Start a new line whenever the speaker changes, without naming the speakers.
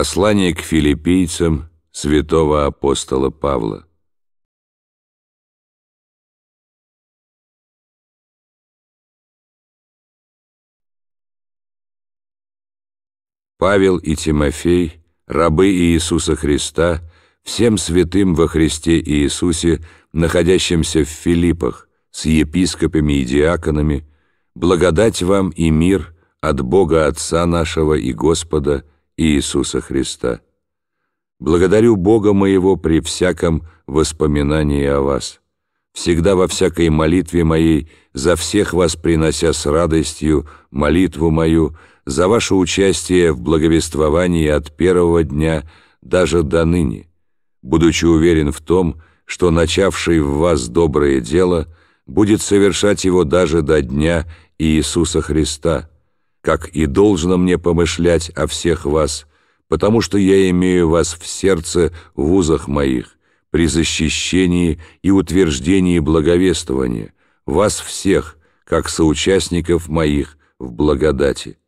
Послание к филиппийцам святого апостола Павла. Павел и
Тимофей, рабы Иисуса Христа, всем святым во Христе Иисусе, находящимся в Филиппах, с епископами и диаконами, благодать вам и мир от Бога Отца нашего и Господа – Иисуса Христа. Благодарю Бога моего при всяком воспоминании о вас, всегда во всякой молитве моей, за всех вас принося с радостью молитву мою, за ваше участие в благовествовании от первого дня даже до ныне, будучи уверен в том, что начавший в вас доброе дело будет совершать его даже до дня Иисуса Христа, как и должно мне помышлять о всех вас, потому что я имею вас в сердце в узах моих, при защищении и утверждении благовествования, вас всех, как соучастников моих в благодати.